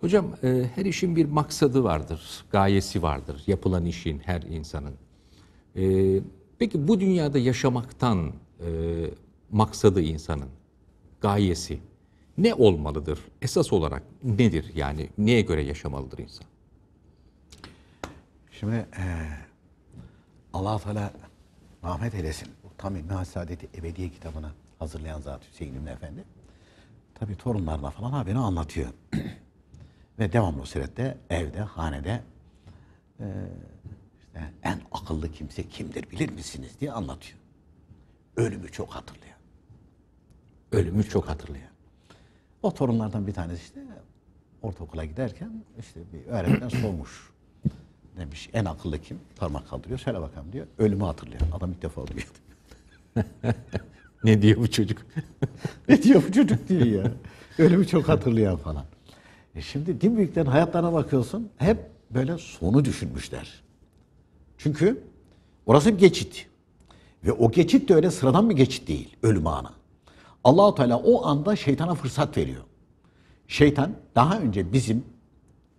Hocam e, her işin bir maksadı vardır, gayesi vardır. Yapılan işin her insanın. E, peki bu dünyada yaşamaktan e, maksadı insanın, gayesi ne olmalıdır? Esas olarak nedir yani? Neye göre yaşamalıdır insan? Şimdi e, Allah Teala rahmet eylesin. Tam İbn Hasadeti Ebediye kitabını hazırlayan zat Hüseyin İbni Efendi. Tabi torunlarına falan ha beni anlatıyor. Ve devamlı surette evde, hanede işte en akıllı kimse kimdir bilir misiniz diye anlatıyor. Ölümü çok hatırlıyor Ölümü çok hatırlıyor O torunlardan bir tanesi işte ortaokula giderken işte bir öğretmen sormuş. Demiş en akıllı kim? Parmak kaldırıyor. Söyle bakalım diyor. Ölümü hatırlıyor. Adam ilk defa duyuyor. ne diyor bu çocuk? ne diyor bu çocuk diyor ya. Ölümü çok hatırlayan falan. E şimdi din büyüklerin hayatlarına bakıyorsun hep böyle sonu düşünmüşler. Çünkü orası bir geçit. Ve o geçit de öyle sıradan bir geçit değil ölüm anı. Allahu Teala o anda şeytana fırsat veriyor. Şeytan daha önce bizim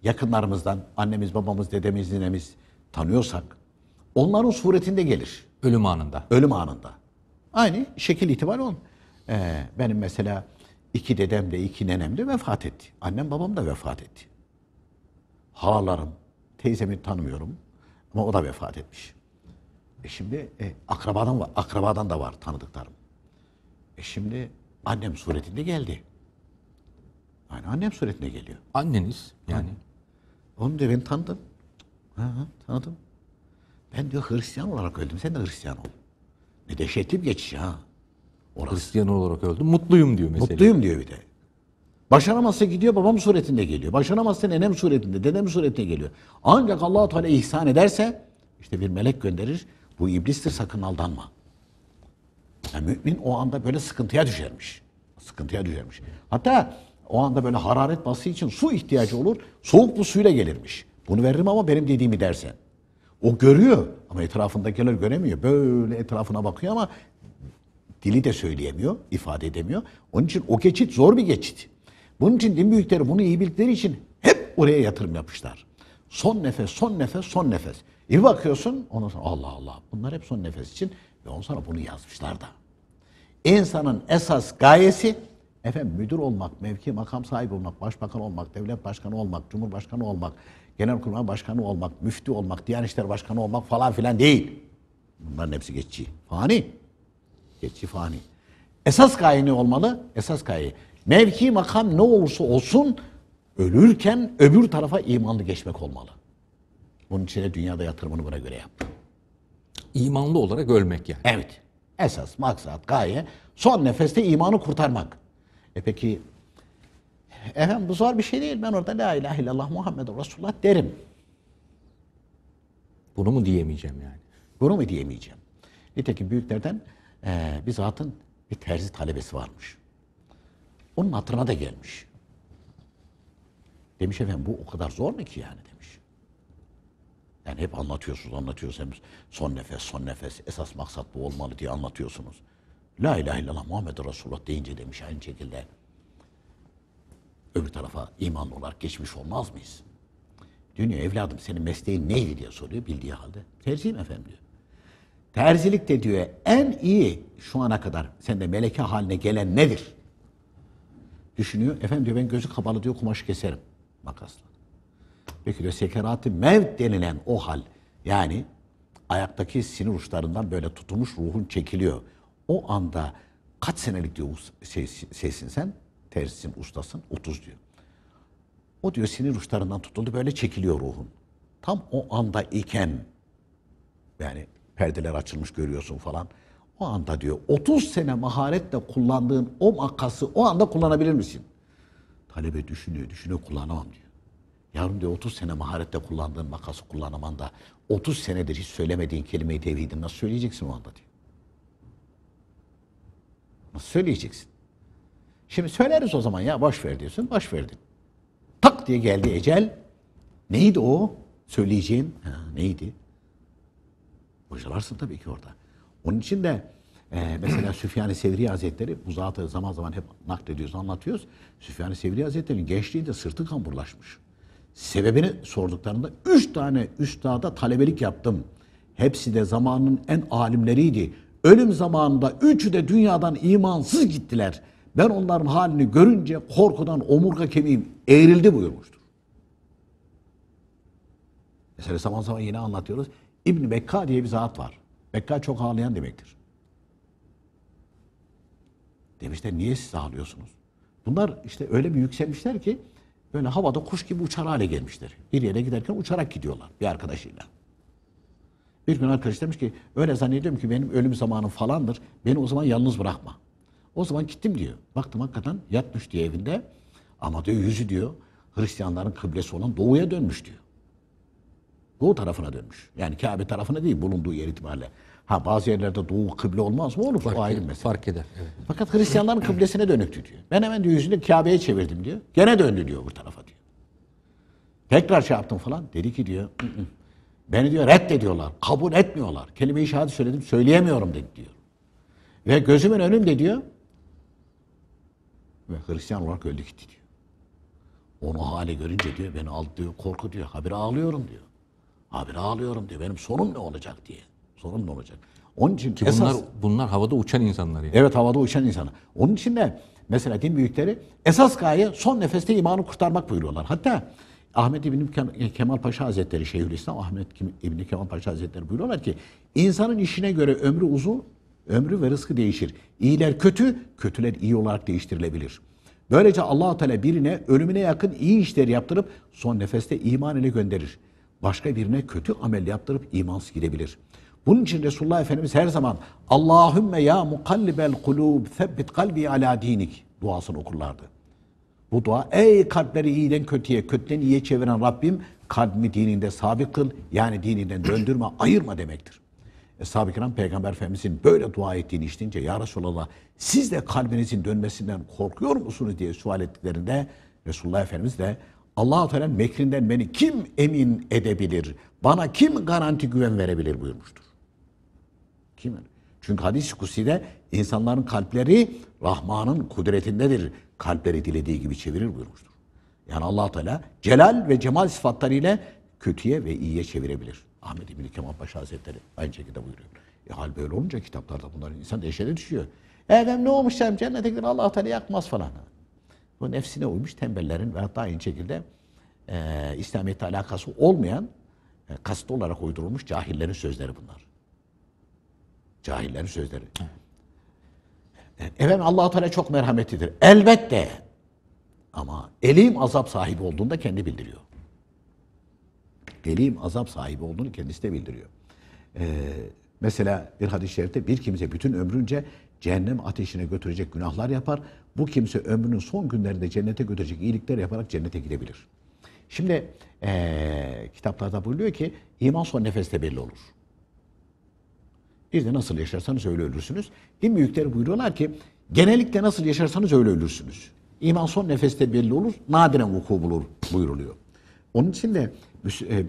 yakınlarımızdan, annemiz, babamız, dedemiz, ninemiz tanıyorsak onların suretinde gelir. Ölüm anında. Ölüm anında. Aynı şekil itibariyle on. Ee, benim mesela İki dedem de iki nenem de vefat etti. Annem babam da vefat etti. Halalarım, teyzemi tanımıyorum ama o da vefat etmiş. E şimdi e, akrabadan var, akrabadan da var tanıdıklarım. E şimdi annem suretinde geldi. Yani annem suretinde geliyor. Anneniz yani. Onu da ben tanıdım. Ha, ha, tanıdım. Ben diyor Hristiyan olarak öldüm. Sen de Hristiyan ol. Ne dehşetli bir geçiş ha. Orası. Hristiyan olarak öldüm. Mutluyum diyor mesela. Mutluyum diyor bir de. Başaramazsa gidiyor babam suretinde geliyor. Başaramazsa nenem suretinde, dedem suretinde geliyor. Ancak Allahu Teala ihsan ederse işte bir melek gönderir. Bu iblistir sakın aldanma. Yani mümin o anda böyle sıkıntıya düşermiş. Sıkıntıya düşermiş. Hatta o anda böyle hararet bası için su ihtiyacı olur. Soğuk bu suyla gelirmiş. Bunu veririm ama benim dediğimi dersen. O görüyor ama etrafındakiler göremiyor. Böyle etrafına bakıyor ama Dili de söyleyemiyor, ifade edemiyor. Onun için o geçit zor bir geçit. Bunun için din büyükleri bunu iyi bildikleri için hep oraya yatırım yapmışlar. Son nefes, son nefes, son nefes. Bir bakıyorsun ondan sonra Allah Allah bunlar hep son nefes için ve ondan sonra bunu yazmışlar da. İnsanın esas gayesi efendim müdür olmak, mevki makam sahibi olmak, başbakan olmak, devlet başkanı olmak, cumhurbaşkanı olmak, genelkurmay başkanı olmak, müftü olmak, diyanet işleri başkanı olmak falan filan değil. Bunların hepsi geçici. Fani geçici fani. Esas gaye ne olmalı? Esas gaye. Mevki makam ne olursa olsun ölürken öbür tarafa imanlı geçmek olmalı. Bunun için de dünyada yatırımını buna göre yap. İmanlı olarak ölmek yani. Evet. Esas maksat gaye son nefeste imanı kurtarmak. E peki efendim bu zor bir şey değil. Ben orada la ilahe illallah Muhammed Resulullah derim. Bunu mu diyemeyeceğim yani? Bunu mu diyemeyeceğim? Nitekim büyüklerden e, bir zatın bir terzi talebesi varmış. Onun hatırına da gelmiş. Demiş efendim bu o kadar zor mu ki yani demiş. Yani hep anlatıyorsunuz, anlatıyorsunuz. Son nefes, son nefes, esas maksat bu olmalı diye anlatıyorsunuz. La ilahe illallah Muhammed Resulullah deyince demiş aynı şekilde öbür tarafa imanlı olarak geçmiş olmaz mıyız? Dünya evladım senin mesleğin neydi diye soruyor bildiği halde. Terziyim efendim diyor. Terzilik de diyor en iyi şu ana kadar sende meleke haline gelen nedir? Düşünüyor. Efendim diyor ben gözü kapalı diyor kumaşı keserim makasla. Peki diyor sekerat-ı mevt denilen o hal yani ayaktaki sinir uçlarından böyle tutulmuş ruhun çekiliyor. O anda kaç senelik diyor şey, şeysin sen? Tersin, ustasın. 30 diyor. O diyor sinir uçlarından tutuldu böyle çekiliyor ruhun. Tam o anda iken yani perdeler açılmış görüyorsun falan. O anda diyor 30 sene maharetle kullandığın o makası o anda kullanabilir misin? Talebe düşünüyor, düşünüyor kullanamam diyor. Yavrum diyor 30 sene maharetle kullandığın makası kullanaman da 30 senedir hiç söylemediğin kelimeyi tevhidin nasıl söyleyeceksin o anda diyor. Nasıl söyleyeceksin? Şimdi söyleriz o zaman ya baş ver diyorsun, baş verdin. Tak diye geldi ecel. Neydi o? Söyleyeceğin, ha, neydi? Bocalarsın tabii ki orada. Onun için de e, mesela Süfyan-ı Sevri Hazretleri, bu zatı zaman zaman hep naklediyoruz, anlatıyoruz. Süfyan-ı Sevri Hazretleri'nin gençliğinde sırtı kamburlaşmış. Sebebini sorduklarında üç tane üstada talebelik yaptım. Hepsi de zamanın en alimleriydi. Ölüm zamanında üçü de dünyadan imansız gittiler. Ben onların halini görünce korkudan omurga kemiğim eğrildi buyurmuştur. Mesela zaman zaman yine anlatıyoruz. İbn Bekka diye bir zat var. Bekka çok ağlayan demektir. Demişler niye siz ağlıyorsunuz? Bunlar işte öyle bir yükselmişler ki böyle havada kuş gibi uçar hale gelmişler. Bir yere giderken uçarak gidiyorlar bir arkadaşıyla. Bir gün arkadaş demiş ki öyle zannediyorum ki benim ölüm zamanım falandır. Beni o zaman yalnız bırakma. O zaman gittim diyor. Baktım hakikaten yatmış diye evinde. Ama diyor yüzü diyor Hristiyanların kıblesi olan doğuya dönmüş diyor. Doğu tarafına dönmüş. Yani Kabe tarafına değil bulunduğu yer itibariyle. Ha bazı yerlerde doğu kıble olmaz mı? Olur. Fark, o ayrı mesele. Fark eder. Evet. Fakat Hristiyanların kıblesine dönüktü diyor. Ben hemen diyor yüzünü Kabe'ye çevirdim diyor. Gene döndü diyor bu tarafa diyor. Tekrar şey yaptım falan. Dedi ki diyor Hı -hı. beni diyor reddediyorlar. Kabul etmiyorlar. Kelime-i şehadet söyledim söyleyemiyorum dedi diyor. Ve gözümün önünde diyor ve Hristiyan olarak öldü gitti diyor. Onu hale görünce diyor beni aldı diyor korku diyor. Habire ağlıyorum diyor. Abi ağlıyorum diyor. Benim sonum ne olacak diye. Sonum ne olacak? Onun için ki esas, bunlar bunlar havada uçan insanlar yani. Evet havada uçan insanlar. Onun için de mesela din büyükleri esas gaye son nefeste imanı kurtarmak buyuruyorlar. Hatta Ahmet İbni Kemal Paşa Hazretleri Şeyhülislam Ahmet İbni Kemal Paşa Hazretleri buyuruyorlar ki insanın işine göre ömrü uzun, ömrü ve rızkı değişir. İyiler kötü, kötüler iyi olarak değiştirilebilir. Böylece Allah Teala birine ölümüne yakın iyi işler yaptırıp son nefeste iman ile gönderir başka birine kötü amel yaptırıp imansız gidebilir. Bunun için Resulullah Efendimiz her zaman Allahümme ya mukallibel kulub sebbit kalbi ala dinik duasını okurlardı. Bu dua ey kalpleri iyiden kötüye, kötüden iyiye çeviren Rabbim kalbimi dininde sabit kıl yani dininden döndürme, ayırma demektir. Eshab-ı Kiram Peygamber Efendimizin böyle dua ettiğini işitince Ya Resulallah siz de kalbinizin dönmesinden korkuyor musunuz diye sual ettiklerinde Resulullah Efendimiz de Allah-u Teala'nın mekrinden beni kim emin edebilir? Bana kim garanti güven verebilir buyurmuştur. Kim? Çünkü hadis-i kutsi'de insanların kalpleri Rahman'ın kudretindedir. Kalpleri dilediği gibi çevirir buyurmuştur. Yani allah Teala celal ve cemal sıfatlarıyla kötüye ve iyiye çevirebilir. Ahmet İbni Kemal Paşa Hazretleri aynı şekilde buyuruyor. E hal böyle olunca kitaplarda bunların insan dehşete düşüyor. Efendim ne olmuş sen cennete gider allah Teala yakmaz falan. Bu nefsine uymuş tembellerin ve hatta aynı şekilde e, İslamiyet'e alakası olmayan e, kast olarak uydurulmuş cahillerin sözleri bunlar. Cahillerin sözleri. Evet. Efendim allah Teala çok merhametlidir. Elbette. Ama elim azap sahibi olduğunda kendi bildiriyor. Elim azap sahibi olduğunu kendisi de bildiriyor. Ee, mesela bir hadis-i şerifte bir kimse bütün ömrünce cehennem ateşine götürecek günahlar yapar. Bu kimse ömrünün son günlerinde cennete götürecek iyilikler yaparak cennete gidebilir. Şimdi ee, kitaplarda buyuruyor ki iman son nefeste belli olur. Bir de nasıl yaşarsanız öyle ölürsünüz. Din büyükleri buyuruyorlar ki genellikle nasıl yaşarsanız öyle ölürsünüz. İman son nefeste belli olur, nadiren vuku bulur buyuruluyor. Onun için de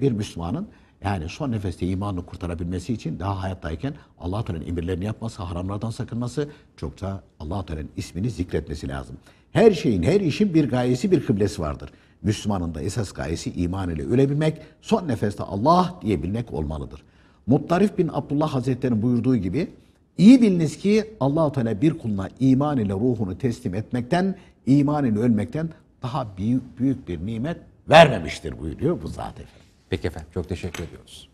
bir Müslümanın yani son nefeste imanını kurtarabilmesi için daha hayattayken Allah Teala'nın emirlerini yapması, haramlardan sakınması, çokça Allah Teala'nın ismini zikretmesi lazım. Her şeyin, her işin bir gayesi, bir kıblesi vardır. Müslümanın da esas gayesi iman ile ölebilmek, son nefeste Allah diyebilmek olmalıdır. Muttarif bin Abdullah Hazretleri'nin buyurduğu gibi iyi biliniz ki Allah Teala bir kuluna iman ile ruhunu teslim etmekten, iman ile ölmekten daha büyük, büyük bir nimet vermemiştir buyuruyor bu zat efendim. Peki efendim çok teşekkür ediyoruz.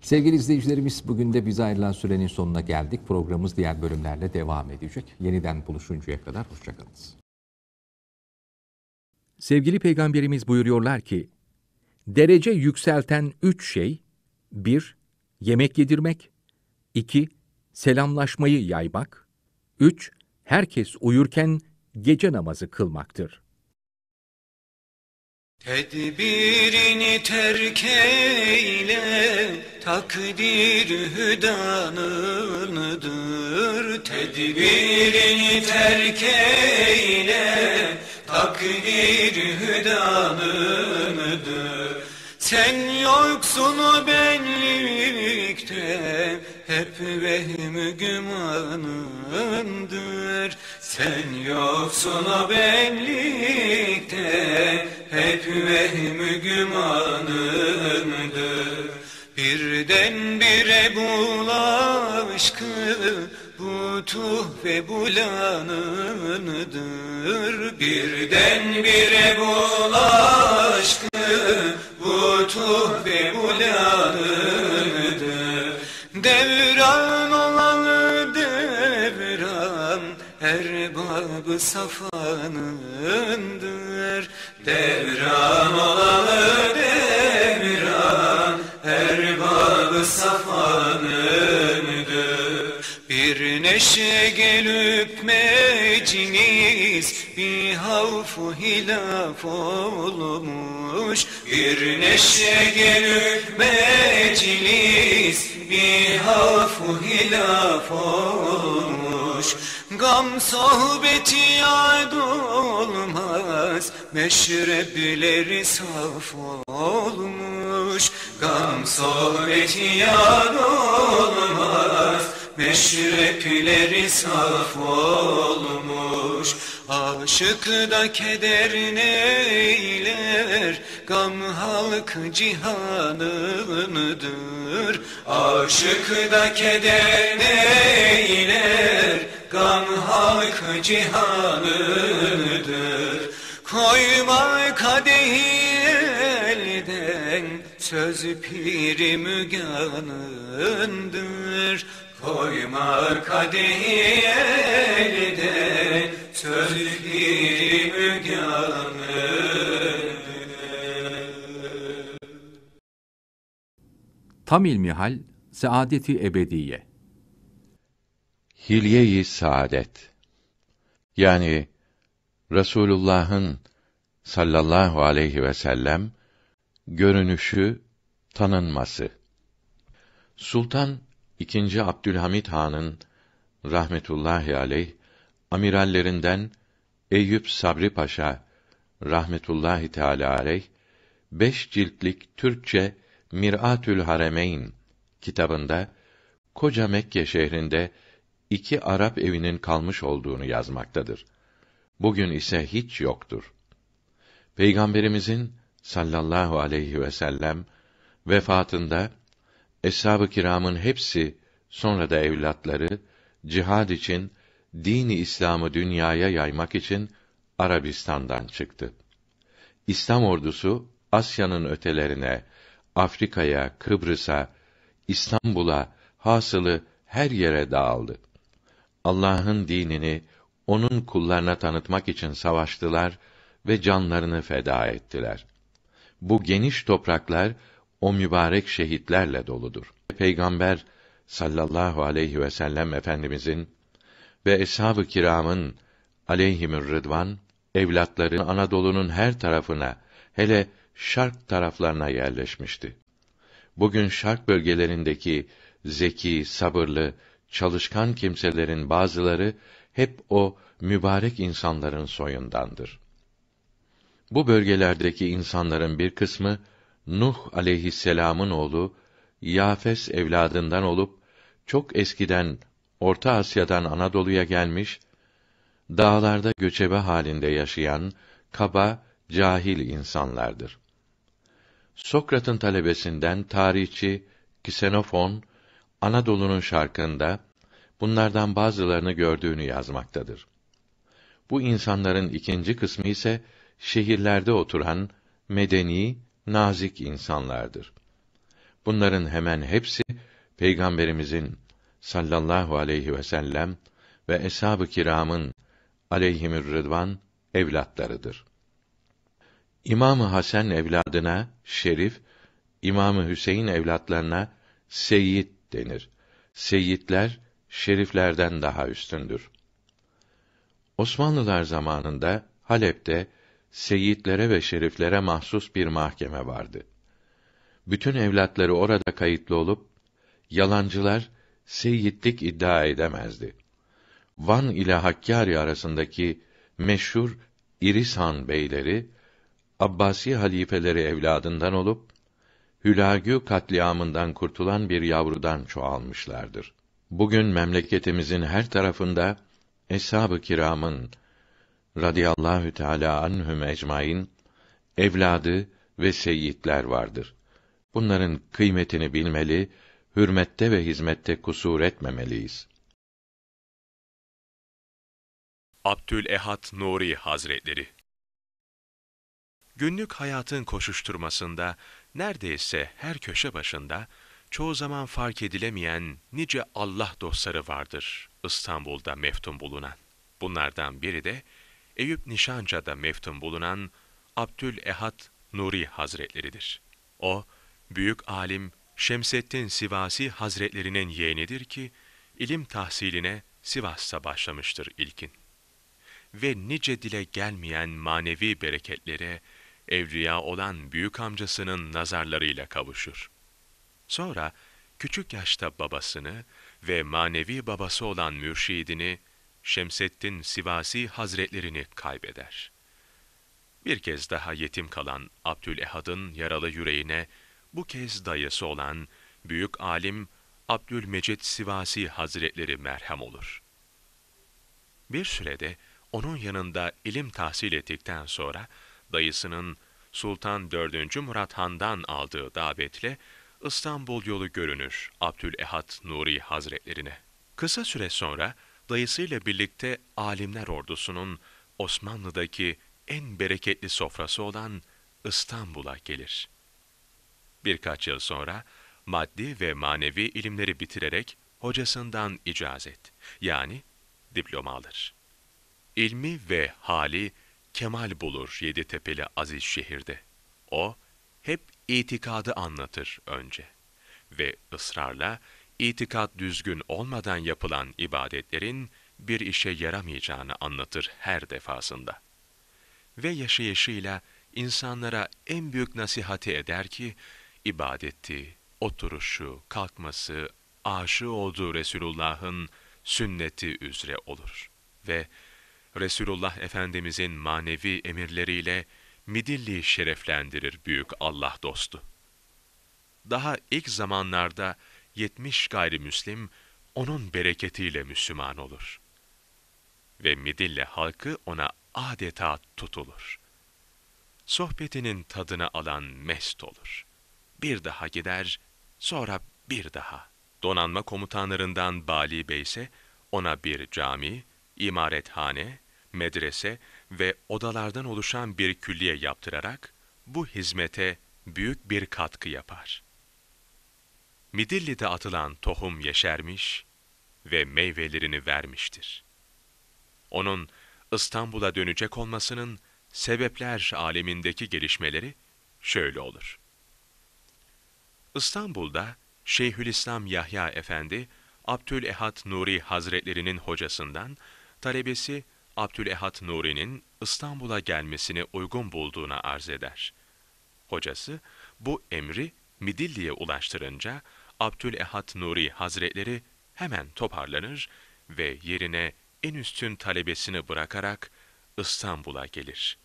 Sevgili izleyicilerimiz bugün de bize ayrılan sürenin sonuna geldik. Programımız diğer bölümlerle devam edecek. Yeniden buluşuncaya kadar hoşçakalınız. Sevgili Peygamberimiz buyuruyorlar ki, derece yükselten üç şey, bir, yemek yedirmek, iki, selamlaşmayı yaymak, üç, herkes uyurken gece namazı kılmaktır.'' Tedbirini terk eyle, takdir hüdanındır. Tedbirini terk eyle, takdir hüdanındır. Sen yoksun benlikte, hep vehm gümanındır. Sen yoksun o benlikte, hep vehmü gümanımdır Birdenbire bul aşkı bu tuhfe bulanındır Birdenbire bul aşkı bu tuhfe bulanındır Dev Hakkı safanındır Devran olanı devran Erbabı safanındır Bir neşe gelip meclis Bir havfu hilaf olmuş Bir neşe gelip meclis Bir havfu hilaf olmuş Gam sohbeti ad olmaz Meşrepleri saf olmuş Gam sohbeti ad olmaz Meşrepleri saf olmuş Aşık da keder neyler Gam halk cihanındır Aşık da keder neyler hak cihanıdır Koyma kadehi elden Söz piri müganındır Koyma kadehi elden Söz piri müganındır Tam ilmihal Saadeti Ebediye Hilye-i Saadet yani Resulullah'ın sallallahu aleyhi ve sellem görünüşü, tanınması. Sultan II. Abdülhamit Han'ın rahmetullahi aleyh amirallerinden Eyüp Sabri Paşa rahmetullahi teala aleyh beş ciltlik Türkçe Mir'atül Haremeyn kitabında koca Mekke şehrinde iki Arap evinin kalmış olduğunu yazmaktadır. Bugün ise hiç yoktur. Peygamberimizin sallallahu aleyhi ve sellem vefatında eshab-ı kiramın hepsi sonra da evlatları cihad için dini İslam'ı dünyaya yaymak için Arabistan'dan çıktı. İslam ordusu Asya'nın ötelerine, Afrika'ya, Kıbrıs'a, İstanbul'a, hasılı her yere dağıldı. Allah'ın dinini onun kullarına tanıtmak için savaştılar ve canlarını feda ettiler. Bu geniş topraklar o mübarek şehitlerle doludur. Peygamber sallallahu aleyhi ve sellem efendimizin ve eshab-ı kiramın aleyhimür rıdvan evlatları Anadolu'nun her tarafına hele şark taraflarına yerleşmişti. Bugün şark bölgelerindeki zeki, sabırlı çalışkan kimselerin bazıları hep o mübarek insanların soyundandır. Bu bölgelerdeki insanların bir kısmı Nuh aleyhisselam'ın oğlu Yafes evladından olup çok eskiden Orta Asya'dan Anadolu'ya gelmiş, dağlarda göçebe halinde yaşayan kaba, cahil insanlardır. Sokrat'ın talebesinden tarihçi Kisenofon Anadolu'nun şarkında bunlardan bazılarını gördüğünü yazmaktadır. Bu insanların ikinci kısmı ise şehirlerde oturan medeni, nazik insanlardır. Bunların hemen hepsi peygamberimizin sallallahu aleyhi ve sellem ve eshab-ı kiramın aleyhimür rıdvan evlatlarıdır. İmamı Hasan evladına Şerif, İmamı Hüseyin evlatlarına Seyyid denir. Seyyidler şeriflerden daha üstündür. Osmanlılar zamanında Halep'te seyitlere ve şeriflere mahsus bir mahkeme vardı. Bütün evlatları orada kayıtlı olup yalancılar seyitlik iddia edemezdi. Van ile Hakkari arasındaki meşhur İrisan beyleri Abbasi halifeleri evladından olup Hülagü katliamından kurtulan bir yavrudan çoğalmışlardır. Bugün memleketimizin her tarafında eshab-ı kiramın radıyallahu teala anhum ecmaîn evladı ve seyitler vardır. Bunların kıymetini bilmeli, hürmette ve hizmette kusur etmemeliyiz. Abdül Ehad Nuri Hazretleri Günlük hayatın koşuşturmasında neredeyse her köşe başında çoğu zaman fark edilemeyen nice Allah dostları vardır İstanbul'da meftun bulunan. Bunlardan biri de Eyüp Nişanca'da meftun bulunan Abdül Ehad Nuri Hazretleridir. O, büyük alim Şemsettin Sivasi Hazretlerinin yeğenidir ki, ilim tahsiline Sivas'ta başlamıştır ilkin. Ve nice dile gelmeyen manevi bereketlere, evliya olan büyük amcasının nazarlarıyla kavuşur. Sonra küçük yaşta babasını ve manevi babası olan mürşidini Şemseddin Sivasi Hazretlerini kaybeder. Bir kez daha yetim kalan Abdülehad'ın yaralı yüreğine bu kez dayısı olan büyük alim Abdülmecid Sivasi Hazretleri merhem olur. Bir sürede onun yanında ilim tahsil ettikten sonra dayısının Sultan 4. Murat Han'dan aldığı davetle İstanbul yolu görünür Abdülehad Nuri Hazretlerine. Kısa süre sonra dayısıyla birlikte alimler ordusunun Osmanlı'daki en bereketli sofrası olan İstanbul'a gelir. Birkaç yıl sonra maddi ve manevi ilimleri bitirerek hocasından icazet yani diploma alır. İlmi ve hali kemal bulur yedi Yeditepe'li aziz şehirde. O, hep itikadı anlatır önce. Ve ısrarla, itikat düzgün olmadan yapılan ibadetlerin bir işe yaramayacağını anlatır her defasında. Ve yaşayışıyla insanlara en büyük nasihati eder ki, ibadeti, oturuşu, kalkması, aşığı olduğu Resulullah'ın sünneti üzere olur. Ve Resulullah Efendimizin manevi emirleriyle Midilli şereflendirir büyük Allah dostu. Daha ilk zamanlarda 70 gayrimüslim onun bereketiyle Müslüman olur. Ve Midille halkı ona adeta tutulur. Sohbetinin tadını alan mest olur. Bir daha gider, sonra bir daha. Donanma komutanlarından Bali Bey ise ona bir cami, imarethane, medrese ve odalardan oluşan bir külliye yaptırarak bu hizmete büyük bir katkı yapar. Midilli'de atılan tohum yeşermiş ve meyvelerini vermiştir. Onun İstanbul'a dönecek olmasının sebepler alemindeki gelişmeleri şöyle olur. İstanbul'da Şeyhülislam Yahya Efendi, Abdülehad Nuri Hazretlerinin hocasından talebesi Abdülehat Nuri'nin İstanbul'a gelmesini uygun bulduğuna arz eder. Hocası bu emri Midilli'ye ulaştırınca Abdülehat Nuri Hazretleri hemen toparlanır ve yerine en üstün talebesini bırakarak İstanbul'a gelir.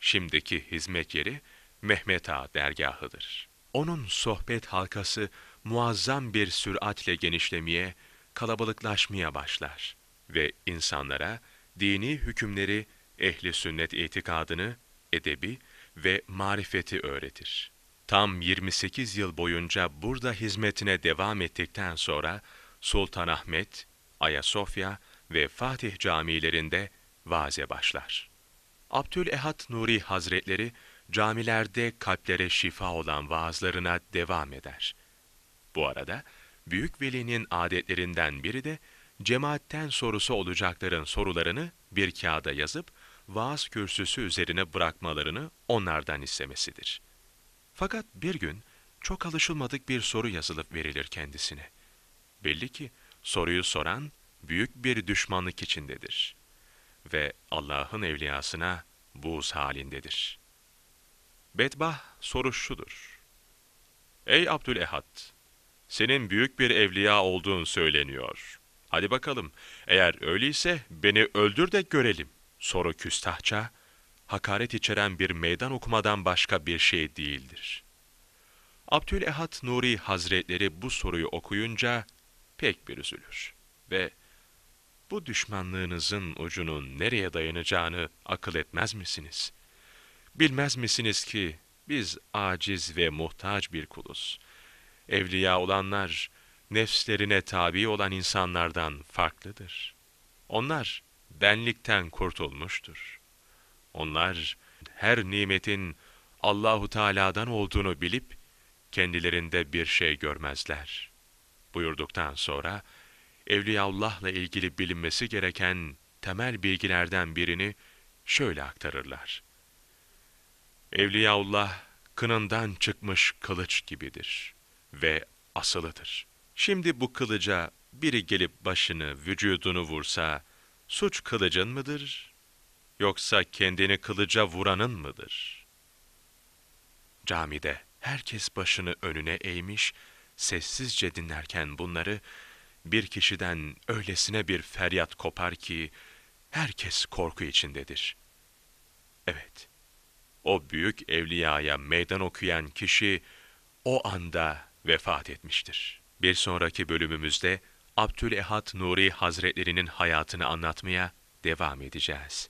Şimdiki hizmet yeri Mehmet Ağa dergahıdır. Onun sohbet halkası muazzam bir süratle genişlemeye, kalabalıklaşmaya başlar ve insanlara dini hükümleri, ehli sünnet itikadını, edebi ve marifeti öğretir. Tam 28 yıl boyunca burada hizmetine devam ettikten sonra Sultanahmet, Ayasofya ve Fatih camilerinde vaaze başlar. Abdülehad Nuri Hazretleri camilerde kalplere şifa olan vaazlarına devam eder. Bu arada büyük velinin adetlerinden biri de cemaatten sorusu olacakların sorularını bir kağıda yazıp vaaz kürsüsü üzerine bırakmalarını onlardan istemesidir. Fakat bir gün çok alışılmadık bir soru yazılıp verilir kendisine. Belli ki soruyu soran büyük bir düşmanlık içindedir ve Allah'ın evliyasına buz halindedir. Bedbah soru şudur. Ey Abdülehad! Senin büyük bir evliya olduğun söyleniyor. Hadi bakalım, eğer öyleyse beni öldür de görelim. Soru küstahça, hakaret içeren bir meydan okumadan başka bir şey değildir. Abdülehad Nuri Hazretleri bu soruyu okuyunca pek bir üzülür ve bu düşmanlığınızın ucunun nereye dayanacağını akıl etmez misiniz? Bilmez misiniz ki biz aciz ve muhtaç bir kuluz. Evliya olanlar, nefslerine tabi olan insanlardan farklıdır. Onlar benlikten kurtulmuştur. Onlar her nimetin Allahu Teala'dan olduğunu bilip kendilerinde bir şey görmezler. Buyurduktan sonra Evliyaullah'la ilgili bilinmesi gereken temel bilgilerden birini şöyle aktarırlar. Evliyaullah kınından çıkmış kılıç gibidir ve asılıdır. Şimdi bu kılıca biri gelip başını, vücudunu vursa, suç kılıcın mıdır? Yoksa kendini kılıca vuranın mıdır? Camide herkes başını önüne eğmiş, sessizce dinlerken bunları, bir kişiden öylesine bir feryat kopar ki, herkes korku içindedir. Evet, o büyük evliyaya meydan okuyan kişi, o anda vefat etmiştir.'' Bir sonraki bölümümüzde Abdülehad Nuri Hazretlerinin hayatını anlatmaya devam edeceğiz.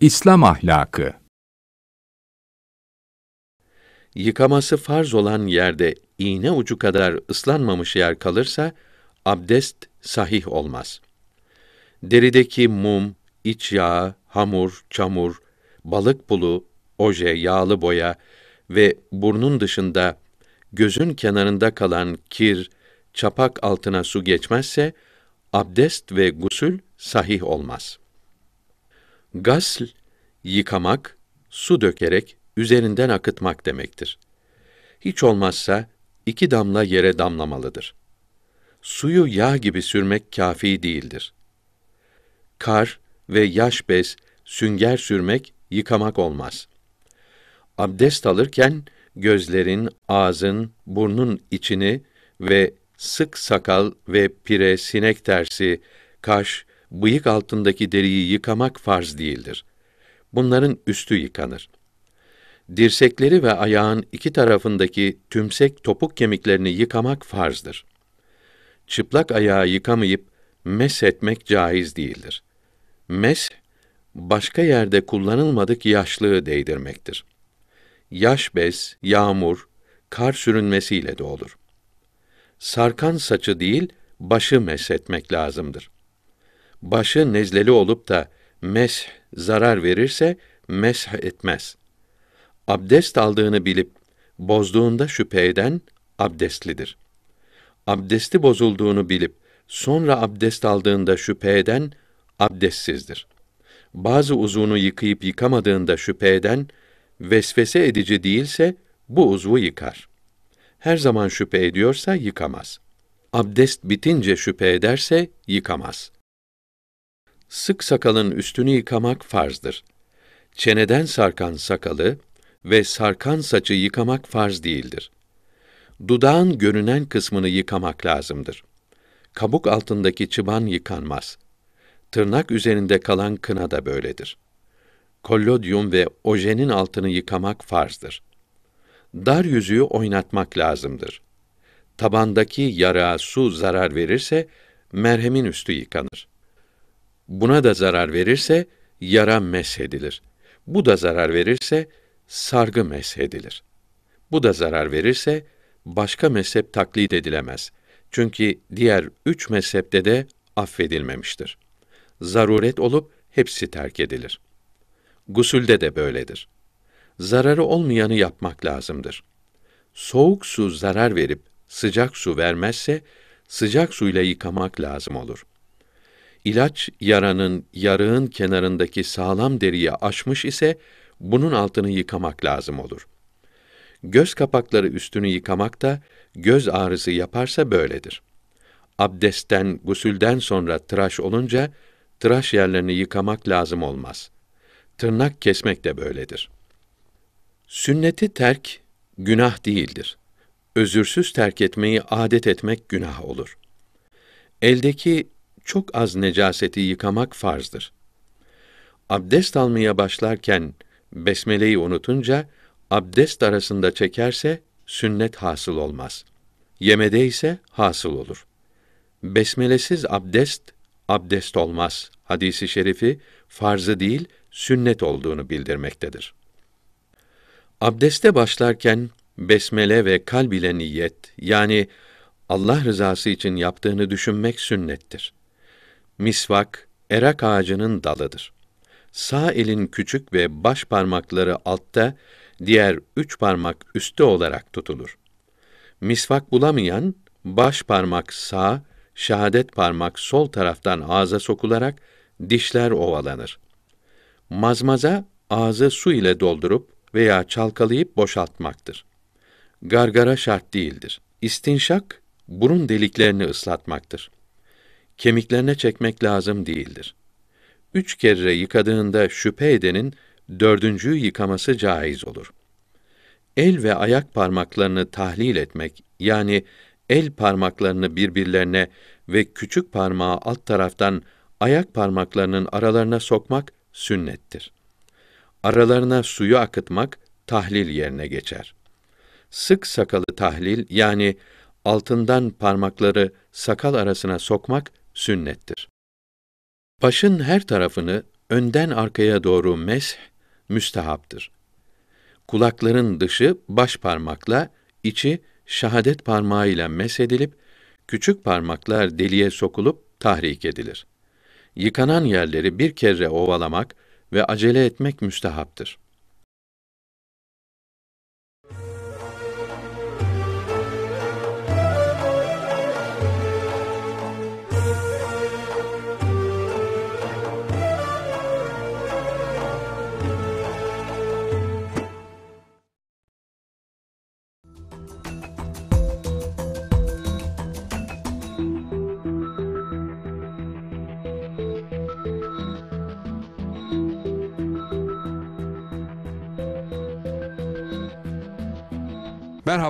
İslam ahlakı Yıkaması farz olan yerde iğne ucu kadar ıslanmamış yer kalırsa abdest sahih olmaz. Derideki mum, iç yağı, hamur, çamur, balık pulu, oje, yağlı boya ve burnun dışında gözün kenarında kalan kir, çapak altına su geçmezse, abdest ve gusül sahih olmaz. Gasl, yıkamak, su dökerek, üzerinden akıtmak demektir. Hiç olmazsa iki damla yere damlamalıdır. Suyu yağ gibi sürmek kafi değildir. Kar ve yaş bez, sünger sürmek, yıkamak olmaz. Abdest alırken, gözlerin, ağzın, burnun içini ve sık sakal ve pire, sinek tersi, kaş, bıyık altındaki deriyi yıkamak farz değildir. Bunların üstü yıkanır. Dirsekleri ve ayağın iki tarafındaki tümsek topuk kemiklerini yıkamak farzdır. Çıplak ayağı yıkamayıp mes etmek caiz değildir. Mes başka yerde kullanılmadık yaşlığı değdirmektir yaş bez, yağmur, kar sürünmesiyle de olur. Sarkan saçı değil, başı meshetmek lazımdır. Başı nezleli olup da mesh zarar verirse mesh etmez. Abdest aldığını bilip bozduğunda şüphe eden abdestlidir. Abdesti bozulduğunu bilip sonra abdest aldığında şüphe eden abdestsizdir. Bazı uzunu yıkayıp yıkamadığında şüphe eden vesvese edici değilse bu uzvu yıkar. Her zaman şüphe ediyorsa yıkamaz. Abdest bitince şüphe ederse yıkamaz. Sık sakalın üstünü yıkamak farzdır. Çeneden sarkan sakalı ve sarkan saçı yıkamak farz değildir. Dudağın görünen kısmını yıkamak lazımdır. Kabuk altındaki çıban yıkanmaz. Tırnak üzerinde kalan kına da böyledir.'' kollodyum ve ojenin altını yıkamak farzdır. Dar yüzüğü oynatmak lazımdır. Tabandaki yara su zarar verirse merhemin üstü yıkanır. Buna da zarar verirse yara meshedilir. Bu da zarar verirse sargı meshedilir. Bu da zarar verirse başka mezhep taklit edilemez. Çünkü diğer üç mezhepte de affedilmemiştir. Zaruret olup hepsi terk edilir.'' Gusülde de böyledir. Zararı olmayanı yapmak lazımdır. Soğuk su zarar verip sıcak su vermezse sıcak suyla yıkamak lazım olur. İlaç yaranın yarığın kenarındaki sağlam deriyi aşmış ise bunun altını yıkamak lazım olur. Göz kapakları üstünü yıkamak da göz ağrısı yaparsa böyledir. Abdestten, gusülden sonra tıraş olunca tıraş yerlerini yıkamak lazım olmaz.'' tırnak kesmek de böyledir. Sünneti terk günah değildir. Özürsüz terk etmeyi adet etmek günah olur. Eldeki çok az necaseti yıkamak farzdır. Abdest almaya başlarken besmeleyi unutunca abdest arasında çekerse sünnet hasıl olmaz. Yemede ise hasıl olur. Besmelesiz abdest abdest olmaz. Hadisi şerifi farzı değil sünnet olduğunu bildirmektedir. Abdeste başlarken besmele ve kalb ile niyet yani Allah rızası için yaptığını düşünmek sünnettir. Misvak erak ağacının dalıdır. Sağ elin küçük ve baş parmakları altta, diğer üç parmak üstte olarak tutulur. Misvak bulamayan, baş parmak sağ, şahadet parmak sol taraftan ağza sokularak dişler ovalanır. Mazmaza ağzı su ile doldurup veya çalkalayıp boşaltmaktır. Gargara şart değildir. İstinşak burun deliklerini ıslatmaktır. Kemiklerine çekmek lazım değildir. Üç kere yıkadığında şüphe edenin dördüncüyü yıkaması caiz olur. El ve ayak parmaklarını tahlil etmek, yani el parmaklarını birbirlerine ve küçük parmağı alt taraftan ayak parmaklarının aralarına sokmak sünnettir. Aralarına suyu akıtmak tahlil yerine geçer. Sık sakalı tahlil yani altından parmakları sakal arasına sokmak sünnettir. Başın her tarafını önden arkaya doğru mesh müstehaptır. Kulakların dışı baş parmakla, içi şahadet parmağıyla mesh edilip küçük parmaklar deliğe sokulup tahrik edilir yıkanan yerleri bir kere ovalamak ve acele etmek müstehaptır.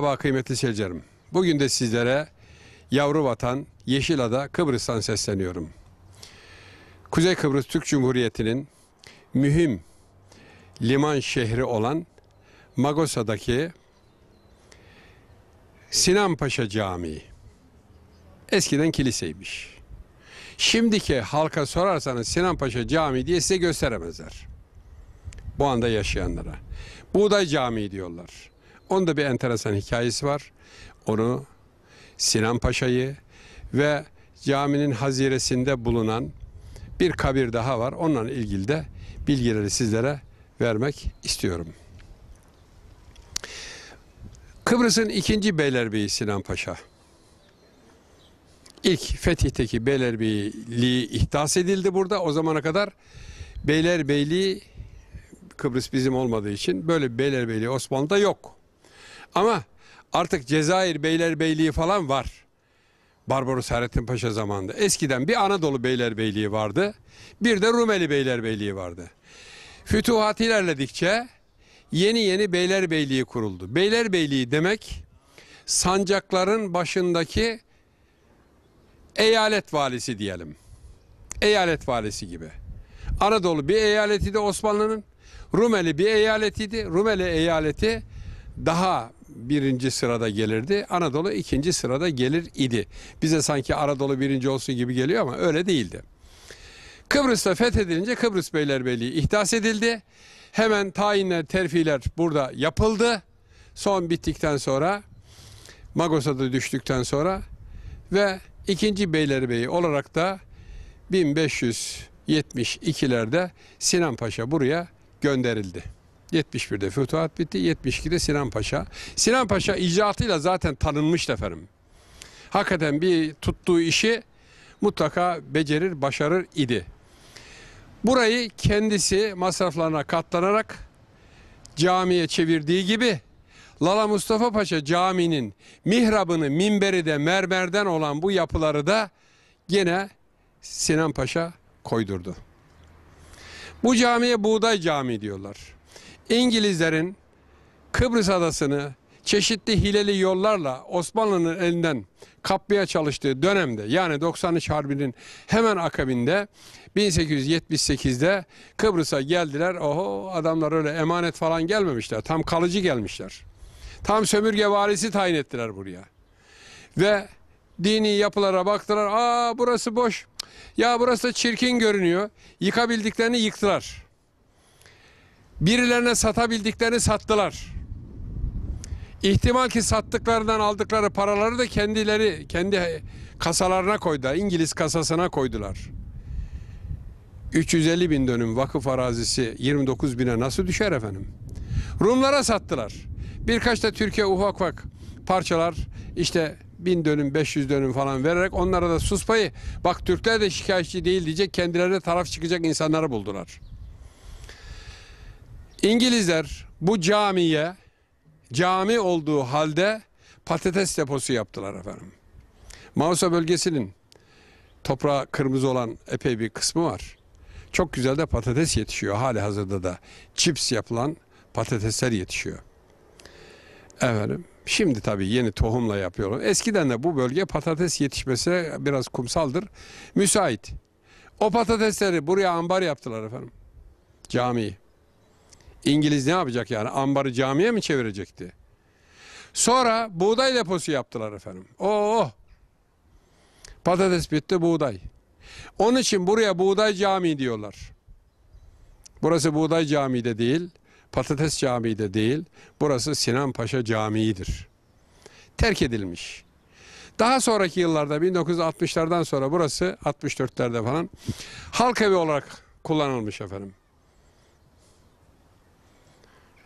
Merhaba kıymetli seyircilerim. Bugün de sizlere yavru vatan Yeşilada Kıbrıs'tan sesleniyorum. Kuzey Kıbrıs Türk Cumhuriyeti'nin mühim liman şehri olan Magosa'daki Sinan Paşa Camii. Eskiden kiliseymiş. Şimdiki halka sorarsanız Sinan Paşa Camii diye size gösteremezler. Bu anda yaşayanlara. Buğday Camii diyorlar. Onda bir enteresan hikayesi var. Onu Sinan Paşa'yı ve caminin haziresinde bulunan bir kabir daha var. Onunla ilgili de bilgileri sizlere vermek istiyorum. Kıbrıs'ın ikinci Beylerbeyi Sinan Paşa. İlk Fetih'teki Beylerbeyliği ihdas edildi burada. O zamana kadar Beylerbeyliği Kıbrıs bizim olmadığı için böyle Beylerbeyliği Osmanlı'da yok. Ama artık Cezayir Beylerbeyliği falan var. Barbaros Hayrettin Paşa zamanında. Eskiden bir Anadolu Beylerbeyliği vardı. Bir de Rumeli Beylerbeyliği vardı. Fütuhat ilerledikçe yeni yeni Beylerbeyliği kuruldu. Beylerbeyliği demek sancakların başındaki eyalet valisi diyelim. Eyalet valisi gibi. Anadolu bir eyaletiydi Osmanlı'nın. Rumeli bir eyaletiydi. Rumeli eyaleti daha birinci sırada gelirdi. Anadolu ikinci sırada gelir idi. Bize sanki Anadolu birinci olsun gibi geliyor ama öyle değildi. Kıbrıs'ta fethedilince Kıbrıs Beylerbeyliği ihdas edildi. Hemen tayinler, terfiler burada yapıldı. Son bittikten sonra Magos'a da düştükten sonra ve ikinci Beylerbeyi olarak da 1572'lerde Sinan Paşa buraya gönderildi. 71'de Fütuhat bitti, 72'de Sinan Paşa. Sinan Paşa icraatıyla zaten tanınmış efendim. Hakikaten bir tuttuğu işi mutlaka becerir, başarır idi. Burayı kendisi masraflarına katlanarak camiye çevirdiği gibi Lala Mustafa Paşa caminin mihrabını, minberi de mermerden olan bu yapıları da yine Sinan Paşa koydurdu. Bu camiye Buğday cami diyorlar. İngilizlerin Kıbrıs adasını çeşitli hileli yollarla Osmanlı'nın elinden kapmaya çalıştığı dönemde yani 93 Harbi'nin hemen akabinde 1878'de Kıbrıs'a geldiler. Oho adamlar öyle emanet falan gelmemişler. Tam kalıcı gelmişler. Tam sömürge valisi tayin ettiler buraya. Ve dini yapılara baktılar. Aa burası boş. Ya burası da çirkin görünüyor. Yıkabildiklerini yıktılar. Birilerine satabildiklerini sattılar. İhtimal ki sattıklarından aldıkları paraları da kendileri kendi kasalarına koydular. İngiliz kasasına koydular. 350 bin dönüm vakıf arazisi 29 bine nasıl düşer efendim? Rumlara sattılar. Birkaç da Türkiye ufak ufak parçalar işte bin dönüm 500 dönüm falan vererek onlara da sus payı bak Türkler de şikayetçi değil diyecek kendilerine taraf çıkacak insanları buldular. İngilizler bu camiye cami olduğu halde patates deposu yaptılar efendim. Mausa bölgesinin toprağı kırmızı olan epey bir kısmı var. Çok güzel de patates yetişiyor hali hazırda da. Çips yapılan patatesler yetişiyor. Efendim şimdi tabii yeni tohumla yapıyorlar. Eskiden de bu bölge patates yetişmesi biraz kumsaldır. Müsait. O patatesleri buraya ambar yaptılar efendim. Camiyi. İngiliz ne yapacak yani? Ambarı camiye mi çevirecekti? Sonra buğday deposu yaptılar efendim. Oh! Patates bitti, buğday. Onun için buraya buğday cami diyorlar. Burası buğday camii de değil, patates camii de değil. Burası Sinan Paşa Camii'dir. Terk edilmiş. Daha sonraki yıllarda 1960'lardan sonra burası 64'lerde falan halk evi olarak kullanılmış efendim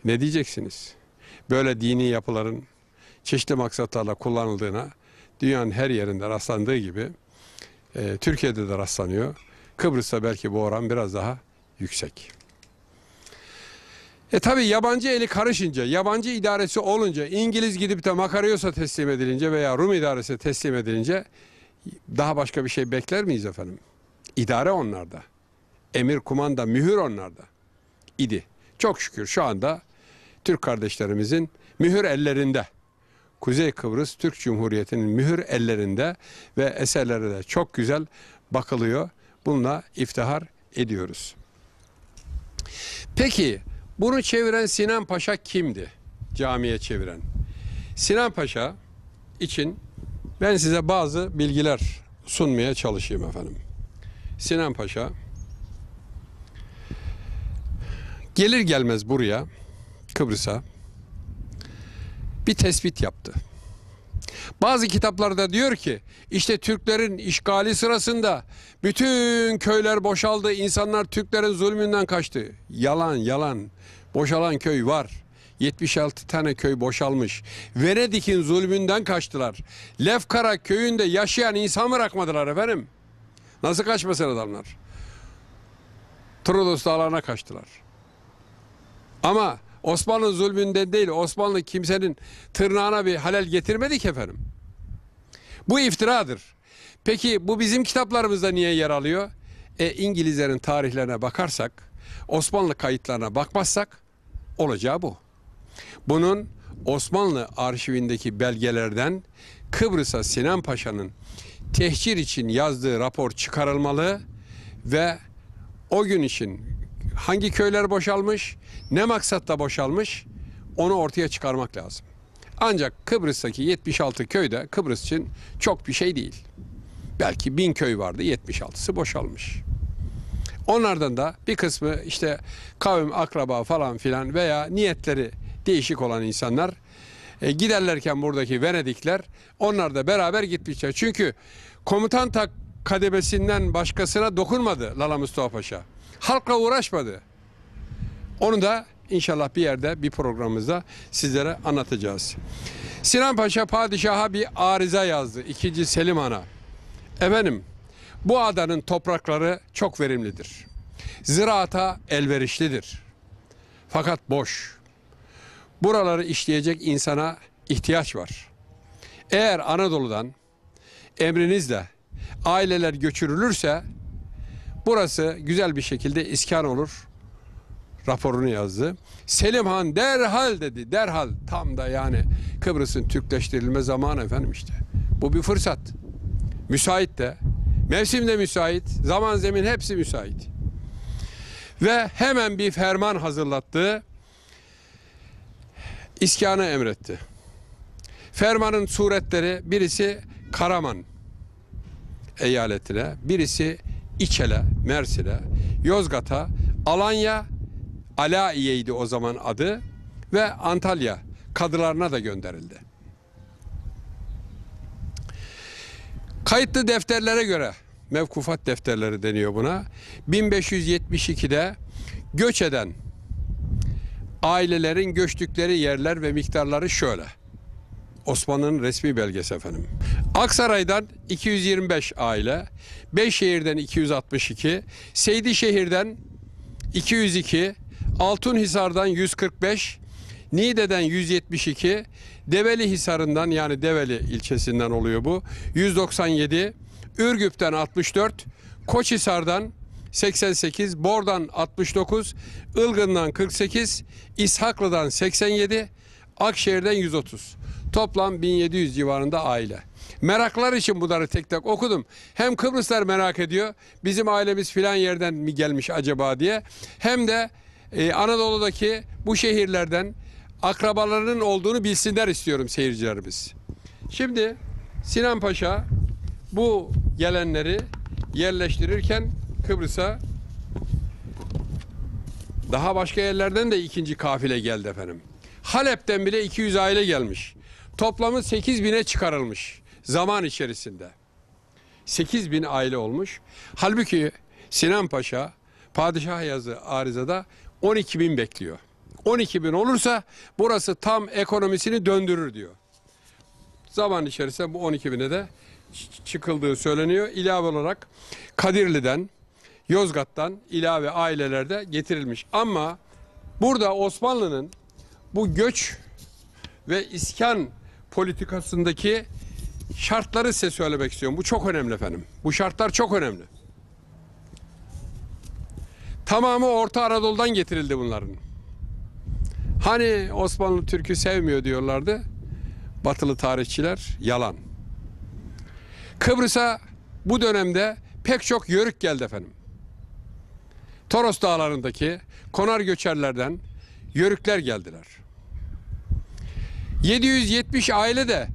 ne diyeceksiniz? Böyle dini yapıların çeşitli maksatlarla kullanıldığına dünyanın her yerinde rastlandığı gibi e, Türkiye'de de rastlanıyor. Kıbrıs'ta belki bu oran biraz daha yüksek. E tabi yabancı eli karışınca, yabancı idaresi olunca, İngiliz gidip de Makarios'a teslim edilince veya Rum idaresi teslim edilince daha başka bir şey bekler miyiz efendim? İdare onlarda. Emir, kumanda, mühür onlarda idi. Çok şükür şu anda Türk kardeşlerimizin mühür ellerinde. Kuzey Kıbrıs Türk Cumhuriyeti'nin mühür ellerinde ve eserlere de çok güzel bakılıyor. Bununla iftihar ediyoruz. Peki bunu çeviren Sinan Paşa kimdi? Camiye çeviren. Sinan Paşa için ben size bazı bilgiler sunmaya çalışayım efendim. Sinan Paşa gelir gelmez buraya Kıbrıs'a bir tespit yaptı. Bazı kitaplarda diyor ki işte Türklerin işgali sırasında bütün köyler boşaldı, insanlar Türklerin zulmünden kaçtı. Yalan yalan. Boşalan köy var. 76 tane köy boşalmış. Venedik'in zulmünden kaçtılar. Lefkara köyünde yaşayan insan bırakmadılar efendim. Nasıl kaçmasın adamlar? Trodos dağlarına kaçtılar. Ama Osmanlı zulmünden değil Osmanlı kimsenin tırnağına bir halel getirmedik efendim. Bu iftiradır. Peki bu bizim kitaplarımızda niye yer alıyor? E, İngilizlerin tarihlerine bakarsak, Osmanlı kayıtlarına bakmazsak olacağı bu. Bunun Osmanlı arşivindeki belgelerden Kıbrıs'a Sinan Paşa'nın tehcir için yazdığı rapor çıkarılmalı ve o gün için hangi köyler boşalmış, ne maksatla boşalmış onu ortaya çıkarmak lazım. Ancak Kıbrıs'taki 76 köyde Kıbrıs için çok bir şey değil. Belki bin köy vardı 76'sı boşalmış. Onlardan da bir kısmı işte kavim, akraba falan filan veya niyetleri değişik olan insanlar e, giderlerken buradaki Venedikler onlar da beraber gitmişler. Çünkü komutan tak kademesinden başkasına dokunmadı Lala Mustafa Paşa. Halkla uğraşmadı. Onu da inşallah bir yerde bir programımızda sizlere anlatacağız. Sinan Paşa padişaha bir arıza yazdı. İkinci Selim Han'a. Efendim bu adanın toprakları çok verimlidir. Ziraata elverişlidir. Fakat boş. Buraları işleyecek insana ihtiyaç var. Eğer Anadolu'dan emrinizle aileler göçürülürse burası güzel bir şekilde iskan olur raporunu yazdı. Selim Han derhal dedi, derhal tam da yani Kıbrıs'ın Türkleştirilme zamanı efendim işte. Bu bir fırsat. Müsait de. Mevsim de müsait. Zaman zemin hepsi müsait. Ve hemen bir ferman hazırlattı. İskanı emretti. Fermanın suretleri birisi Karaman eyaletine, birisi İçel'e, Mersin'e, Yozgat'a, Alanya Alaiye'ydi o zaman adı ve Antalya kadılarına da gönderildi. Kayıtlı defterlere göre, mevkufat defterleri deniyor buna, 1572'de göç eden ailelerin göçtükleri yerler ve miktarları şöyle. Osmanlı'nın resmi belgesi efendim. Aksaray'dan 225 aile, Beyşehir'den 262, Seydişehir'den 202, Altunhisar'dan 145, Niğde'den 172, Develi Hisarı'ndan yani Develi ilçesinden oluyor bu 197, Ürgüp'ten 64, Koçhisar'dan 88, Bor'dan 69, Ilgın'dan 48, İshaklı'dan 87, Akşehir'den 130. Toplam 1700 civarında aile. Meraklar için bunları tek tek okudum. Hem Kıbrıslar merak ediyor. Bizim ailemiz filan yerden mi gelmiş acaba diye. Hem de e, Anadolu'daki bu şehirlerden akrabalarının olduğunu bilsinler istiyorum seyircilerimiz. Şimdi Sinan Paşa bu gelenleri yerleştirirken Kıbrıs'a daha başka yerlerden de ikinci kafile geldi efendim. Halep'ten bile 200 aile gelmiş. Toplamı 8 bine çıkarılmış zaman içerisinde. 8 bin aile olmuş. Halbuki Sinan Paşa Padişah yazı arızada 12 bin bekliyor. 12 bin olursa burası tam ekonomisini döndürür diyor. Zaman içerisinde bu 12 bine de çıkıldığı söyleniyor. İlave olarak Kadirli'den, Yozgat'tan ilave ailelerde getirilmiş. Ama burada Osmanlı'nın bu göç ve iskan politikasındaki şartları size söylemek istiyorum. Bu çok önemli efendim. Bu şartlar çok önemli. Tamamı Orta Anadolu'dan getirildi bunların. Hani Osmanlı Türk'ü sevmiyor diyorlardı. Batılı tarihçiler yalan. Kıbrıs'a bu dönemde pek çok yörük geldi efendim. Toros dağlarındaki konar göçerlerden yörükler geldiler. 770 aile de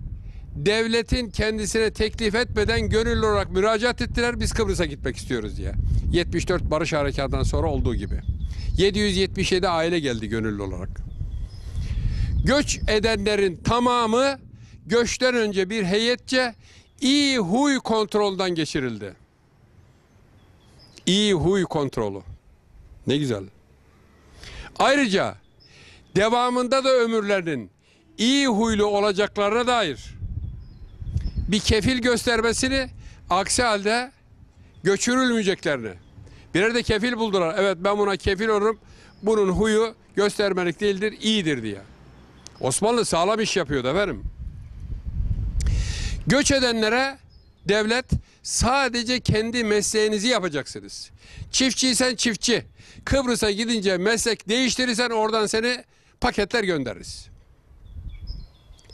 devletin kendisine teklif etmeden gönüllü olarak müracaat ettiler biz Kıbrıs'a gitmek istiyoruz diye. 74 Barış Harekatı'ndan sonra olduğu gibi. 777 aile geldi gönüllü olarak. Göç edenlerin tamamı göçten önce bir heyetçe iyi huy kontrolden geçirildi. İyi huy kontrolü. Ne güzel. Ayrıca devamında da ömürlerinin iyi huylu olacaklarına dair bir kefil göstermesini aksi halde göçürülmeyeceklerini. Birer de kefil buldular. Evet ben buna kefil olurum. Bunun huyu göstermelik değildir, iyidir diye. Osmanlı sağlam iş yapıyordu efendim. Göç edenlere devlet sadece kendi mesleğinizi yapacaksınız. Çiftçiysen çiftçi. Kıbrıs'a gidince meslek değiştirirsen oradan seni paketler göndeririz.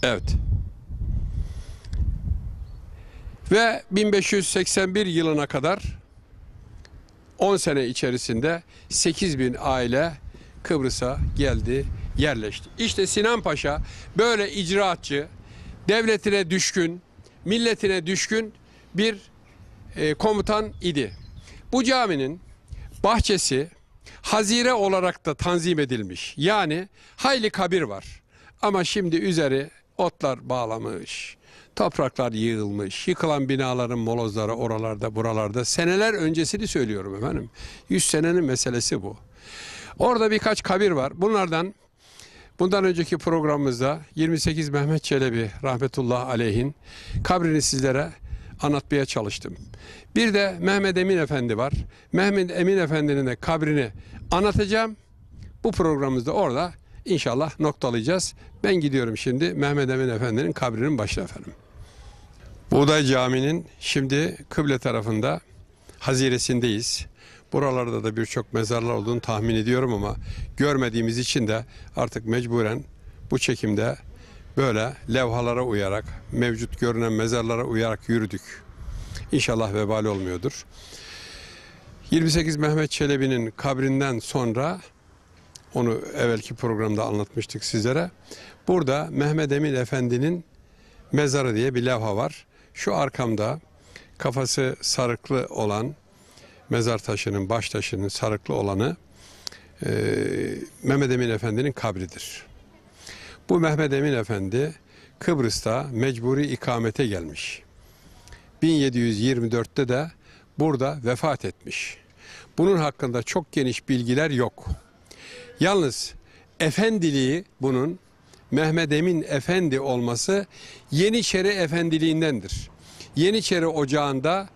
Evet. Ve 1581 yılına kadar 10 sene içerisinde 8 bin aile Kıbrıs'a geldi, yerleşti. İşte Sinan Paşa böyle icraatçı, devletine düşkün, milletine düşkün bir e, komutan idi. Bu caminin bahçesi hazire olarak da tanzim edilmiş. Yani hayli kabir var. Ama şimdi üzeri otlar bağlamış. Topraklar yığılmış, yıkılan binaların molozları oralarda buralarda. Seneler öncesini söylüyorum efendim. 100 senenin meselesi bu. Orada birkaç kabir var. Bunlardan bundan önceki programımızda 28 Mehmet Çelebi rahmetullah aleyhin kabrini sizlere anlatmaya çalıştım. Bir de Mehmet Emin Efendi var. Mehmet Emin Efendi'nin de kabrini anlatacağım. Bu programımızda orada İnşallah noktalayacağız. Ben gidiyorum şimdi Mehmet Emin Efendi'nin kabrinin başına efendim. Buğday Camii'nin şimdi kıble tarafında haziresindeyiz. Buralarda da birçok mezarlar olduğunu tahmin ediyorum ama görmediğimiz için de artık mecburen bu çekimde böyle levhalara uyarak, mevcut görünen mezarlara uyarak yürüdük. İnşallah vebal olmuyordur. 28 Mehmet Çelebi'nin kabrinden sonra onu evvelki programda anlatmıştık sizlere. Burada Mehmet Emin Efendi'nin mezarı diye bir levha var. Şu arkamda kafası sarıklı olan mezar taşının, baş taşının sarıklı olanı e, Mehmet Emin Efendi'nin kabridir. Bu Mehmet Emin Efendi Kıbrıs'ta mecburi ikamete gelmiş. 1724'te de burada vefat etmiş. Bunun hakkında çok geniş bilgiler yok. Yalnız efendiliği bunun Mehmet Emin Efendi olması Yeniçeri Efendiliğindendir. Yeniçeri Ocağı'nda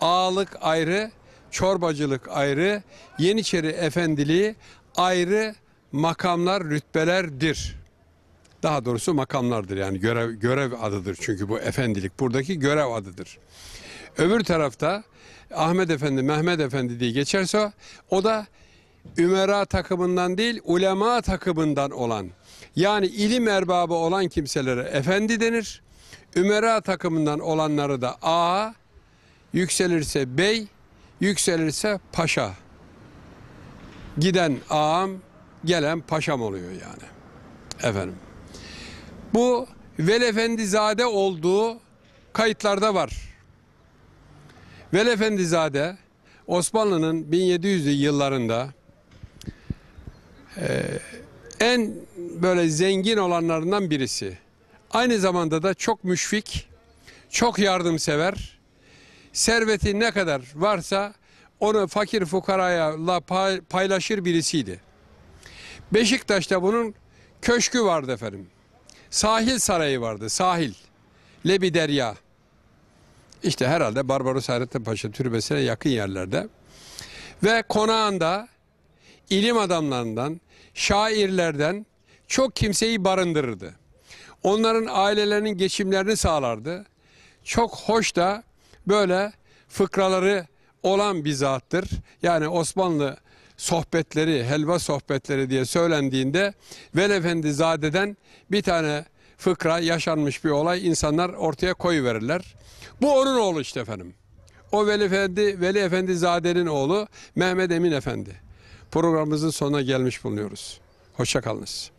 ağalık ayrı, çorbacılık ayrı, Yeniçeri Efendiliği ayrı makamlar, rütbelerdir. Daha doğrusu makamlardır yani görev, görev adıdır çünkü bu efendilik buradaki görev adıdır. Öbür tarafta Ahmet Efendi, Mehmet Efendi diye geçerse o da Ümera takımından değil ulema takımından olan yani ilim erbabı olan kimselere efendi denir. Ümera takımından olanları da A yükselirse bey, yükselirse paşa. Giden ağam, gelen paşam oluyor yani. Efendim. Bu Velefendizade olduğu kayıtlarda var. Velefendizade Osmanlı'nın 1700'lü yıllarında e, en böyle zengin olanlarından birisi. Aynı zamanda da çok müşfik, çok yardımsever. Serveti ne kadar varsa onu fakir fukarayla paylaşır birisiydi. Beşiktaş'ta bunun köşkü vardı efendim. Sahil sarayı vardı, sahil. Lebi Derya. İşte herhalde Barbaros Hayrettin Paşa türbesine yakın yerlerde. Ve konağında ilim adamlarından, şairlerden, çok kimseyi barındırırdı. Onların ailelerinin geçimlerini sağlardı. Çok hoş da böyle fıkraları olan bir zattır. Yani Osmanlı sohbetleri, helva sohbetleri diye söylendiğinde Velefendi Zade'den bir tane fıkra, yaşanmış bir olay insanlar ortaya verirler. Bu onun oğlu işte efendim. O Veli Efendi, Veli Efendi Zade'nin oğlu Mehmet Emin Efendi. Programımızın sonuna gelmiş bulunuyoruz. Hoşçakalınız.